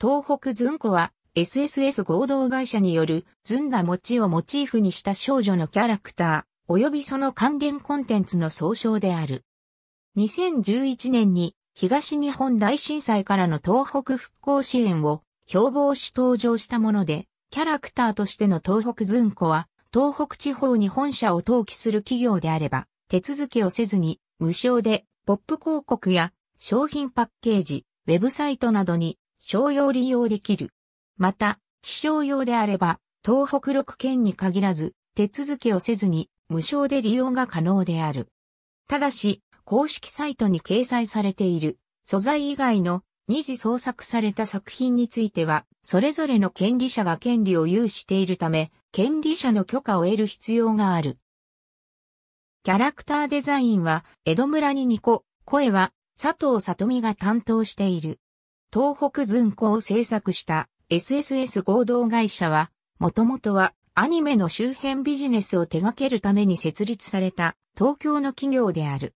東北ずんこは SSS 合同会社によるずんだ餅をモチーフにした少女のキャラクター、及びその還元コンテンツの総称である。2011年に東日本大震災からの東北復興支援を標榜し登場したもので、キャラクターとしての東北ずんこは、東北地方に本社を登記する企業であれば、手続きをせずに、無償で、ポップ広告や、商品パッケージ、ウェブサイトなどに商用利用できる。また、非商用であれば、東北6県に限らず、手続きをせずに無償で利用が可能である。ただし、公式サイトに掲載されている素材以外の二次創作された作品については、それぞれの権利者が権利を有しているため、権利者の許可を得る必要がある。キャラクターデザインは、江戸村に2個、声は、佐藤里美が担当している。東北寸庫を制作した SSS 合同会社は、もともとはアニメの周辺ビジネスを手掛けるために設立された東京の企業である。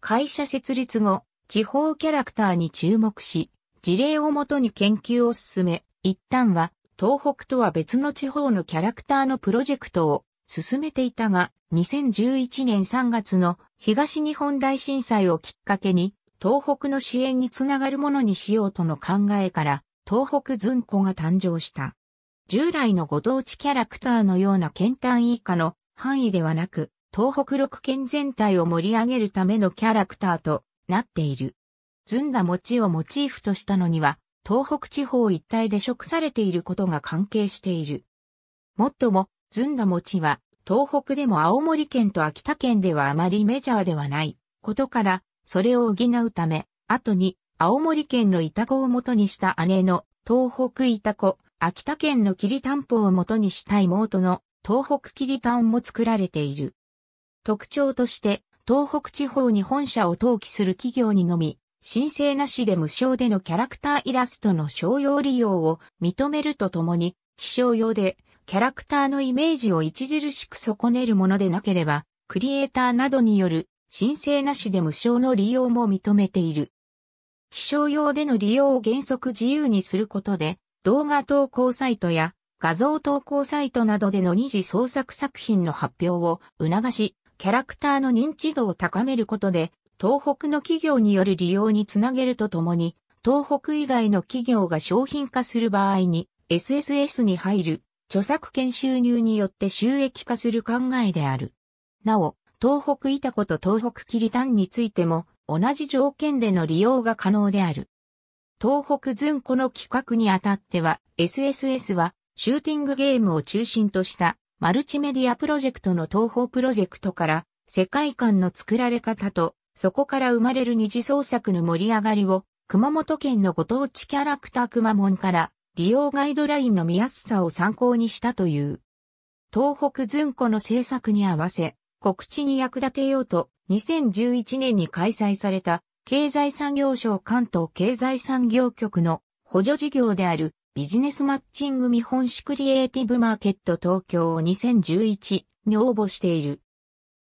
会社設立後、地方キャラクターに注目し、事例をもとに研究を進め、一旦は東北とは別の地方のキャラクターのプロジェクトを進めていたが、2011年3月の東日本大震災をきっかけに東北の支援につながるものにしようとの考えから、東北ずんこが誕生した。従来のご当地キャラクターのような県単位以下の範囲ではなく、東北6県全体を盛り上げるためのキャラクターとなっている。ずんだ餅をモチーフとしたのには、東北地方一帯で食されていることが関係している。もっとも、ずんだ餅は、東北でも青森県と秋田県ではあまりメジャーではないことから、それを補うため、後に、青森県のイタコを元にした姉の東北イタコ、秋田県のキリタンポを元にした妹の東北キリタンも作られている。特徴として、東北地方に本社を登記する企業にのみ、申請なしで無償でのキャラクターイラストの商用利用を認めるとともに、非商用で、キャラクターのイメージを著しく損ねるものでなければ、クリエイターなどによる申請なしで無償の利用も認めている。気象用での利用を原則自由にすることで、動画投稿サイトや画像投稿サイトなどでの二次創作作品の発表を促し、キャラクターの認知度を高めることで、東北の企業による利用につなげるとともに、東北以外の企業が商品化する場合に、SSS に入る著作権収入によって収益化する考えである。なお、東北イタコと東北キリタンについても同じ条件での利用が可能である。東北ズンコの企画にあたっては SSS はシューティングゲームを中心としたマルチメディアプロジェクトの東方プロジェクトから世界観の作られ方とそこから生まれる二次創作の盛り上がりを熊本県のご当地キャラクター熊門から利用ガイドラインの見やすさを参考にしたという。東北ズンコの制作に合わせ、告知に役立てようと2011年に開催された経済産業省関東経済産業局の補助事業であるビジネスマッチング見本市クリエイティブマーケット東京を2011に応募している。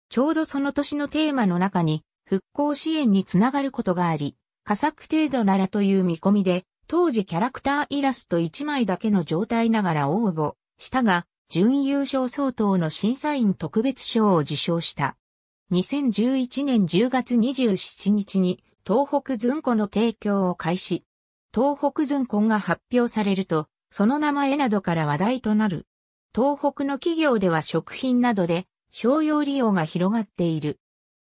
ちょうどその年のテーマの中に復興支援につながることがあり、加速程度ならという見込みで、当時キャラクターイラスト1枚だけの状態ながら応募したが、準優勝相当の審査員特別賞を受賞した。2011年10月27日に東北ずんこの提供を開始。東北ずんこが発表されると、その名前などから話題となる。東北の企業では食品などで商用利用が広がっている。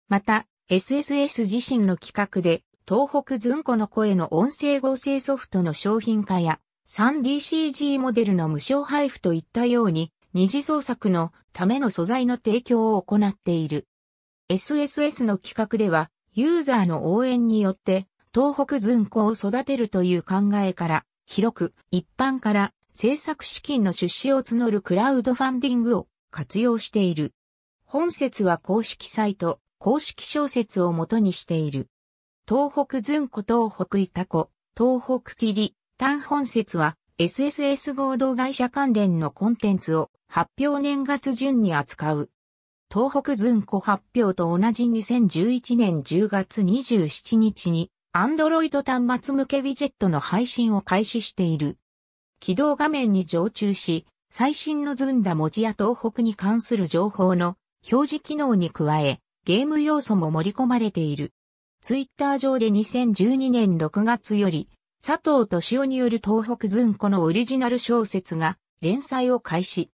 また、SSS 自身の企画で東北ずんこの声の音声合成ソフトの商品化や 3DCG モデルの無償配布といったように、二次創作のための素材の提供を行っている。SSS の企画では、ユーザーの応援によって、東北寸子を育てるという考えから、広く一般から制作資金の出資を募るクラウドファンディングを活用している。本説は公式サイト、公式小説を元にしている。東北寸子東北イタコ、東北り。端本節は SSS 合同会社関連のコンテンツを発表年月順に扱う。東北ズンコ発表と同じ2011年10月27日に Android 端末向けウィジェットの配信を開始している。起動画面に常駐し、最新のズンダ文字や東北に関する情報の表示機能に加え、ゲーム要素も盛り込まれている。ツイッター上で2012年6月より、佐藤敏夫による東北ずんこのオリジナル小説が連載を開始。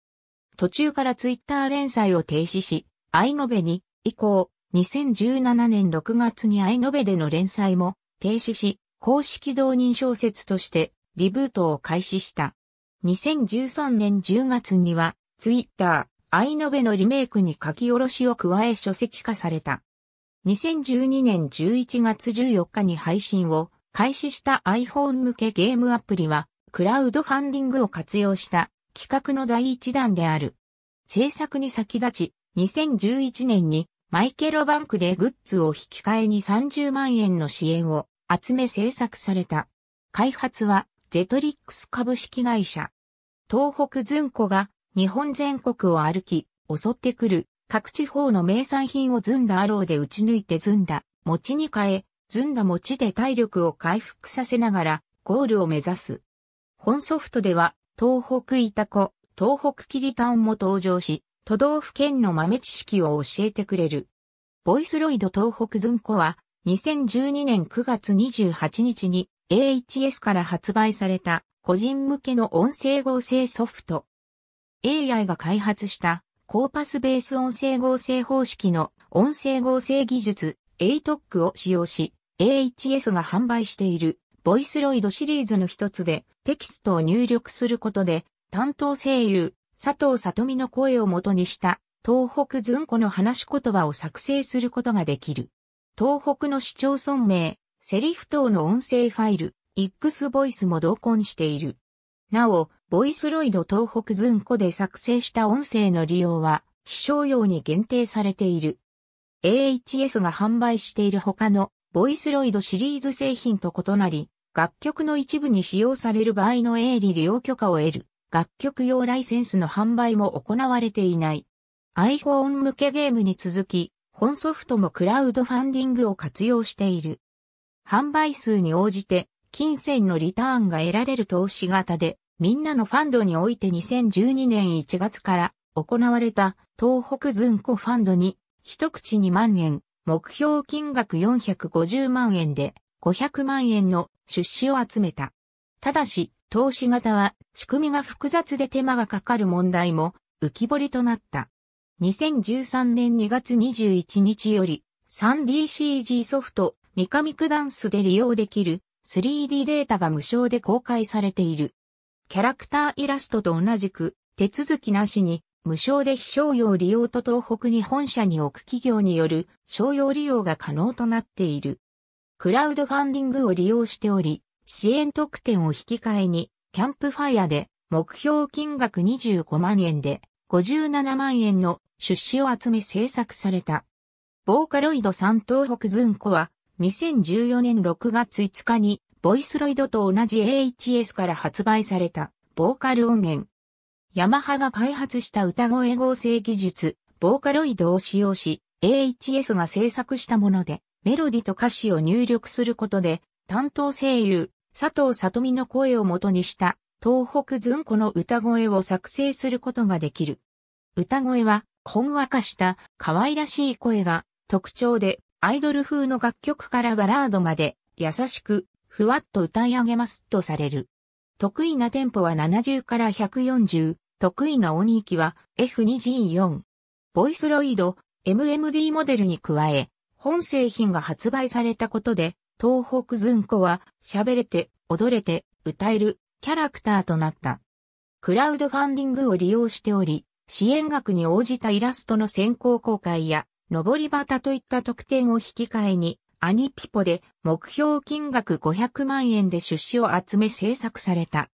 途中からツイッター連載を停止し、愛のべに、以降、2017年6月に愛のべでの連載も停止し、公式導入小説としてリブートを開始した。2013年10月には、ツイッター、愛のべのリメイクに書き下ろしを加え書籍化された。2012年11月14日に配信を開始した iPhone 向けゲームアプリは、クラウドファンディングを活用した企画の第一弾である。制作に先立ち、2011年にマイケロバンクでグッズを引き換えに30万円の支援を集め制作された。開発はジェトリックス株式会社。東北ズンコが日本全国を歩き、襲ってくる各地方の名産品をズンダアローで打ち抜いてズンダ、餅に変え、ずんだ餅で体力を回復させながら、ゴールを目指す。本ソフトでは、東北イタコ、東北キリタンも登場し、都道府県の豆知識を教えてくれる。ボイスロイド東北ずんこは、2012年9月28日に AHS から発売された個人向けの音声合成ソフト。AI が開発したコーパスベース音声合成方式の音声合成技術 ATOC を使用し、AHS が販売しているボイスロイドシリーズの一つでテキストを入力することで担当声優佐藤里美の声を元にした東北ずんこの話し言葉を作成することができる。東北の市町村名、セリフ等の音声ファイル、X ボイスも同梱している。なお、ボイスロイド東北ずんこで作成した音声の利用は、非商用に限定されている。AHS が販売している他のボイスロイドシリーズ製品と異なり、楽曲の一部に使用される場合の営利利用許可を得る、楽曲用ライセンスの販売も行われていない。iPhone 向けゲームに続き、本ソフトもクラウドファンディングを活用している。販売数に応じて、金銭のリターンが得られる投資型で、みんなのファンドにおいて2012年1月から行われた東北ズンコファンドに一口2万円、目標金額450万円で500万円の出資を集めた。ただし、投資型は仕組みが複雑で手間がかかる問題も浮き彫りとなった。2013年2月21日より 3DCG ソフトミカミクダンスで利用できる 3D データが無償で公開されている。キャラクターイラストと同じく手続きなしに無償で非商用利用と東北に本社に置く企業による商用利用が可能となっている。クラウドファンディングを利用しており、支援特典を引き換えに、キャンプファイアで目標金額25万円で57万円の出資を集め制作された。ボーカロイド3東北ズンコは2014年6月5日にボイスロイドと同じ AHS から発売されたボーカル音源ヤマハが開発した歌声合成技術、ボーカロイドを使用し、AHS が制作したもので、メロディと歌詞を入力することで、担当声優、佐藤里美の声を元にした、東北ずんこの歌声を作成することができる。歌声は、ほんわかした可愛らしい声が特徴で、アイドル風の楽曲からバラードまで、優しく、ふわっと歌い上げますとされる。得意なテンポは70から140、得意な鬼機は F2G4。ボイスロイド MMD モデルに加え、本製品が発売されたことで、東北ずんこは喋れて、踊れて、歌えるキャラクターとなった。クラウドファンディングを利用しており、支援額に応じたイラストの先行公開や、上り旗といった特典を引き換えに、アニピポで目標金額500万円で出資を集め制作された。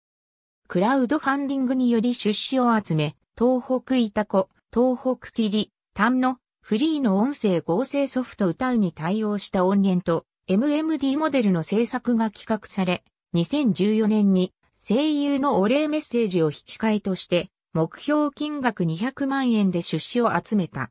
クラウドファンディングにより出資を集め、東北イタコ、東北キリ、ンのフリーの音声合成ソフト歌うに対応した音源と MMD モデルの制作が企画され、2014年に声優のお礼メッセージを引き換えとして目標金額200万円で出資を集めた。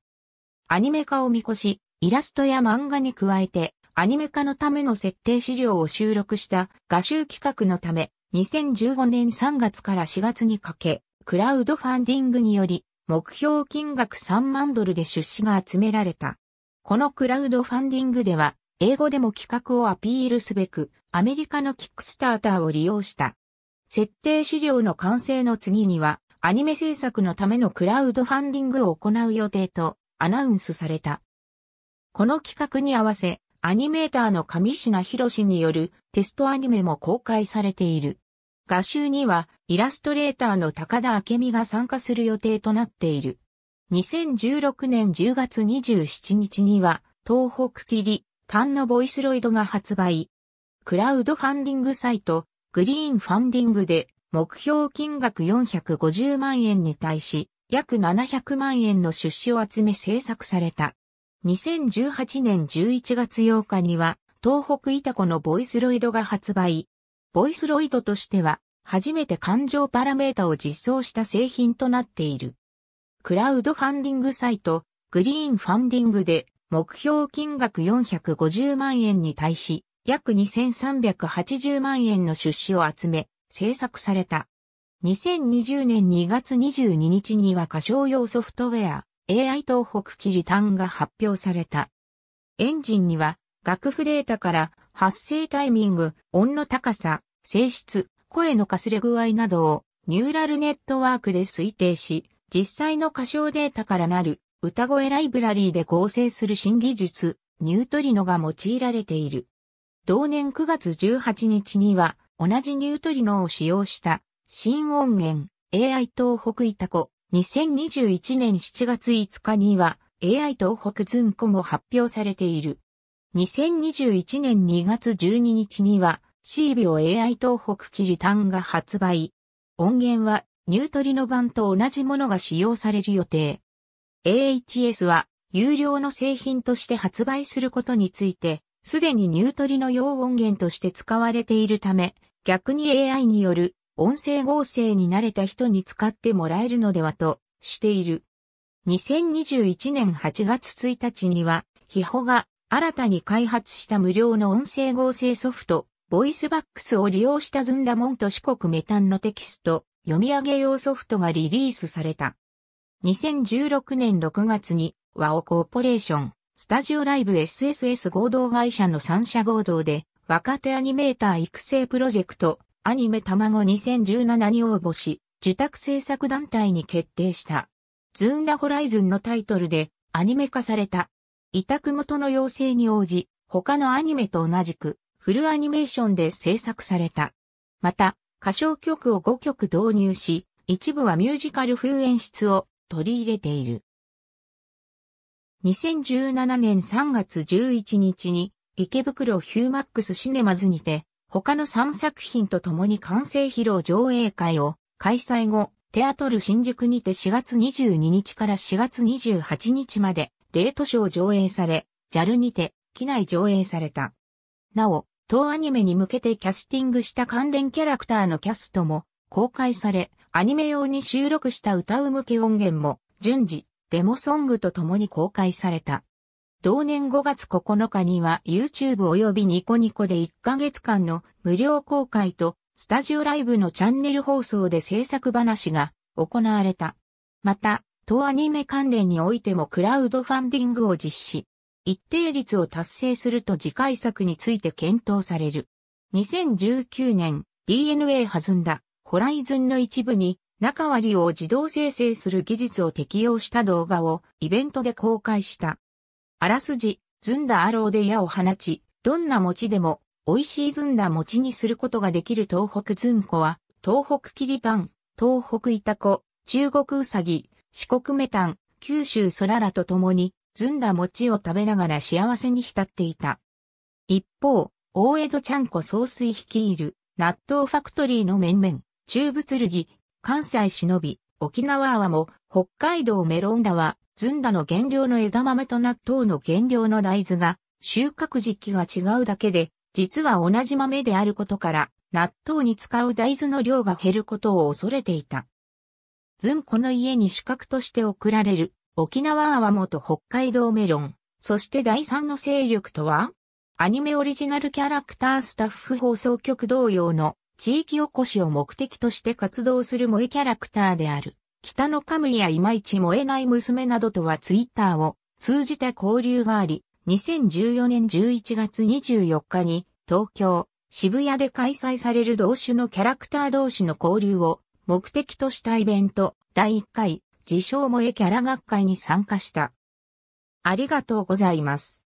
アニメ化を見越し、イラストや漫画に加えてアニメ化のための設定資料を収録した画集企画のため、2015年3月から4月にかけ、クラウドファンディングにより、目標金額3万ドルで出資が集められた。このクラウドファンディングでは、英語でも企画をアピールすべく、アメリカのキックスターターを利用した。設定資料の完成の次には、アニメ制作のためのクラウドファンディングを行う予定とアナウンスされた。この企画に合わせ、アニメーターの上品博によるテストアニメも公開されている。画集にはイラストレーターの高田明美が参加する予定となっている。2016年10月27日には東北霧ンのボイスロイドが発売。クラウドファンディングサイトグリーンファンディングで目標金額450万円に対し約700万円の出資を集め制作された。2018年11月8日には、東北イタコのボイスロイドが発売。ボイスロイドとしては、初めて感情パラメータを実装した製品となっている。クラウドファンディングサイト、グリーンファンディングで、目標金額450万円に対し、約2380万円の出資を集め、制作された。2020年2月22日には歌唱用ソフトウェア、AI 東北記事単が発表された。エンジンには、楽譜データから発生タイミング、音の高さ、性質、声のかすれ具合などをニューラルネットワークで推定し、実際の歌唱データからなる歌声ライブラリーで合成する新技術、ニュートリノが用いられている。同年9月18日には、同じニュートリノを使用した、新音源、AI 東北イタコ、2021年7月5日には AI 東北ズンコも発表されている。2021年2月12日には C 秒 AI 東北記事単が発売。音源はニュートリノ版と同じものが使用される予定。AHS は有料の製品として発売することについて、すでにニュートリノ用音源として使われているため、逆に AI による音声合成に慣れた人に使ってもらえるのではとしている。2021年8月1日には、ヒホが新たに開発した無料の音声合成ソフト、ボイスバックスを利用したズンダモント四国メタンのテキスト、読み上げ用ソフトがリリースされた。2016年6月に、ワオコーポレーション、スタジオライブ SSS 合同会社の3社合同で、若手アニメーター育成プロジェクト、アニメ卵2017に応募し、受託制作団体に決定した。ズーンダホライズンのタイトルでアニメ化された。委託元の要請に応じ、他のアニメと同じく、フルアニメーションで制作された。また、歌唱曲を5曲導入し、一部はミュージカル風演出を取り入れている。2017年3月11日に池袋ヒューマックスシネマズにて他の3作品と共に完成披露上映会を開催後、テアトル新宿にて4月22日から4月28日まで、レートショー上映され、JAL にて、機内上映された。なお、当アニメに向けてキャスティングした関連キャラクターのキャストも公開され、アニメ用に収録した歌う向け音源も順次、デモソングと共に公開された。同年5月9日には YouTube 及びニコニコで1ヶ月間の無料公開とスタジオライブのチャンネル放送で制作話が行われた。また、当アニメ関連においてもクラウドファンディングを実施。一定率を達成すると次回作について検討される。2019年 DNA 弾んだホライズンの一部に中割を自動生成する技術を適用した動画をイベントで公開した。あらすじ、ずんだアローで矢を放ち、どんな餅でも、美味しいずんだ餅にすることができる東北ずんこは、東北きりたん、東北いたこ、中国うさぎ、四国メタン、九州そららと共に、ずんだ餅を食べながら幸せに浸っていた。一方、大江戸ちゃんこ総帥率いる、納豆ファクトリーの面々、中部剣、関西忍び、沖縄はも、北海道メロンダは、ずんだの原料の枝豆と納豆の原料の大豆が、収穫時期が違うだけで、実は同じ豆であることから、納豆に使う大豆の量が減ることを恐れていた。ずんこの家に資格として送られる、沖縄アワモと北海道メロン、そして第三の勢力とは、アニメオリジナルキャラクタースタッフ放送局同様の地域おこしを目的として活動する萌えキャラクターである。北のカムリやいまいち燃えない娘などとはツイッターを通じて交流があり、2014年11月24日に東京、渋谷で開催される同種のキャラクター同士の交流を目的としたイベント第1回自称萌えキャラ学会に参加した。ありがとうございます。